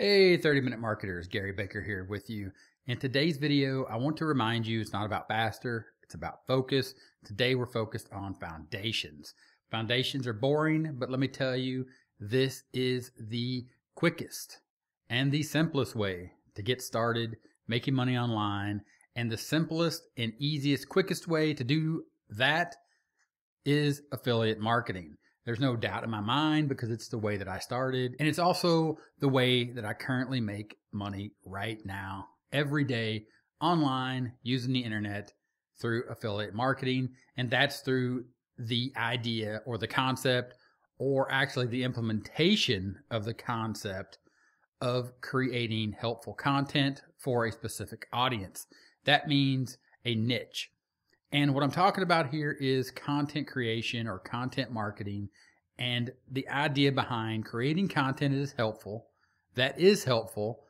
Hey, 30 Minute Marketers, Gary Baker here with you. In today's video, I want to remind you it's not about faster, it's about focus. Today, we're focused on foundations. Foundations are boring, but let me tell you, this is the quickest and the simplest way to get started making money online. And the simplest and easiest, quickest way to do that is affiliate marketing. There's no doubt in my mind because it's the way that I started. And it's also the way that I currently make money right now, every day, online, using the internet through affiliate marketing. And that's through the idea or the concept or actually the implementation of the concept of creating helpful content for a specific audience. That means a niche. And what I'm talking about here is content creation or content marketing and the idea behind creating content is helpful, that is helpful,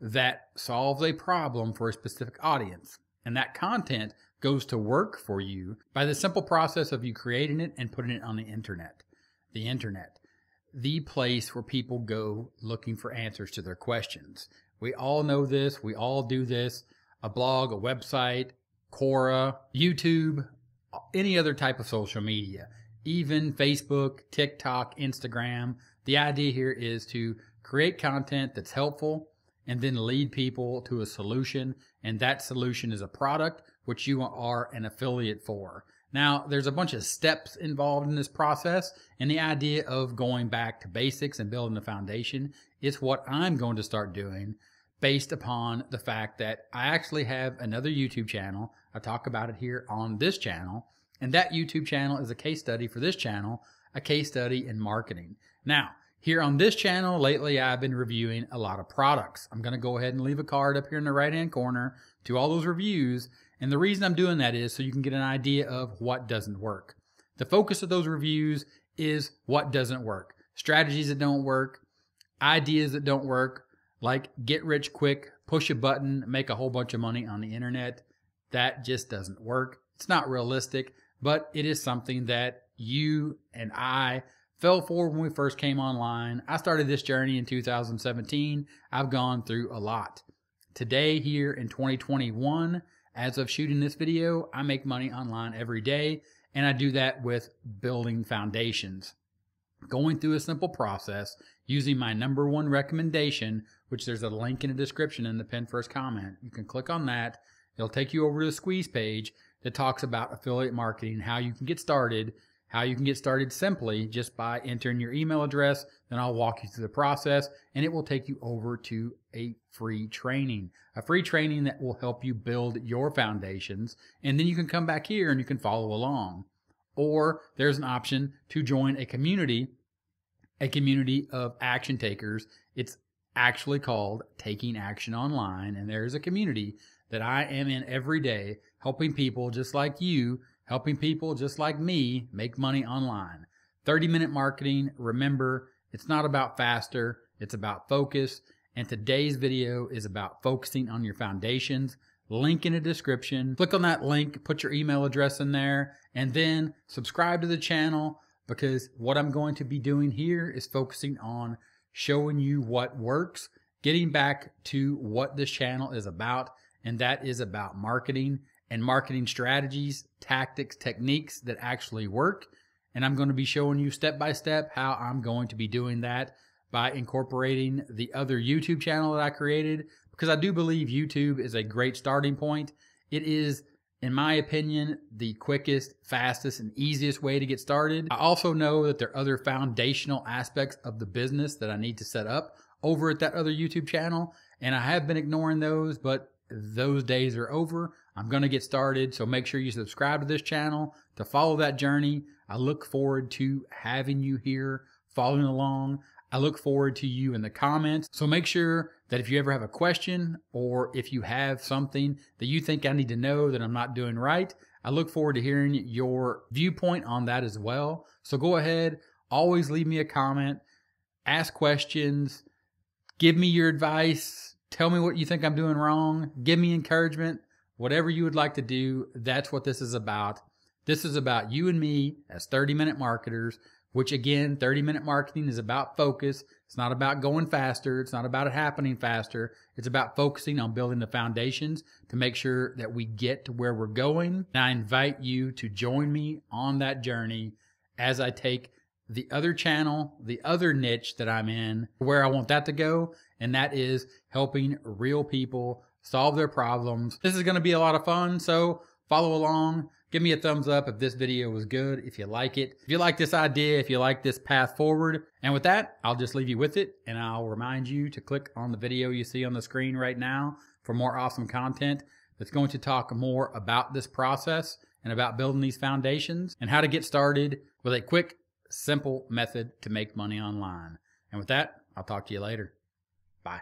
that solves a problem for a specific audience. And that content goes to work for you by the simple process of you creating it and putting it on the internet. The internet, the place where people go looking for answers to their questions. We all know this. We all do this. A blog, a website, Quora, YouTube, any other type of social media, even Facebook, TikTok, Instagram. The idea here is to create content that's helpful and then lead people to a solution. And that solution is a product which you are an affiliate for. Now, there's a bunch of steps involved in this process, and the idea of going back to basics and building the foundation is what I'm going to start doing based upon the fact that I actually have another YouTube channel. I talk about it here on this channel. And that YouTube channel is a case study for this channel, a case study in marketing. Now, here on this channel, lately I've been reviewing a lot of products. I'm going to go ahead and leave a card up here in the right hand corner to all those reviews. And the reason I'm doing that is so you can get an idea of what doesn't work. The focus of those reviews is what doesn't work, strategies that don't work, ideas that don't work, like get rich quick, push a button, make a whole bunch of money on the internet. That just doesn't work. It's not realistic, but it is something that you and I fell for when we first came online. I started this journey in 2017. I've gone through a lot. Today, here in 2021, as of shooting this video, I make money online every day, and I do that with building foundations going through a simple process using my number one recommendation, which there's a link in the description in the pin first comment. You can click on that. It'll take you over to the squeeze page that talks about affiliate marketing, how you can get started, how you can get started simply just by entering your email address. Then I'll walk you through the process and it will take you over to a free training, a free training that will help you build your foundations. And then you can come back here and you can follow along or there's an option to join a community, a community of action takers. It's actually called Taking Action Online, and there's a community that I am in every day helping people just like you, helping people just like me make money online. 30 minute marketing, remember, it's not about faster, it's about focus. And today's video is about focusing on your foundations, link in the description. Click on that link, put your email address in there, and then subscribe to the channel because what I'm going to be doing here is focusing on showing you what works, getting back to what this channel is about, and that is about marketing and marketing strategies, tactics, techniques that actually work. And I'm going to be showing you step by step how I'm going to be doing that by incorporating the other YouTube channel that I created, because I do believe YouTube is a great starting point. It is, in my opinion, the quickest, fastest, and easiest way to get started. I also know that there are other foundational aspects of the business that I need to set up over at that other YouTube channel. And I have been ignoring those, but those days are over. I'm going to get started. So make sure you subscribe to this channel to follow that journey. I look forward to having you here, following along. I look forward to you in the comments. So make sure that if you ever have a question or if you have something that you think I need to know that I'm not doing right, I look forward to hearing your viewpoint on that as well. So go ahead, always leave me a comment, ask questions, give me your advice, tell me what you think I'm doing wrong, give me encouragement, whatever you would like to do. That's what this is about. This is about you and me as 30 minute marketers which again, 30 minute marketing is about focus. It's not about going faster. It's not about it happening faster. It's about focusing on building the foundations to make sure that we get to where we're going. And I invite you to join me on that journey as I take the other channel, the other niche that I'm in, where I want that to go. And that is helping real people solve their problems. This is going to be a lot of fun. So follow along. Give me a thumbs up if this video was good, if you like it, if you like this idea, if you like this path forward. And with that, I'll just leave you with it and I'll remind you to click on the video you see on the screen right now for more awesome content that's going to talk more about this process and about building these foundations and how to get started with a quick, simple method to make money online. And with that, I'll talk to you later. Bye.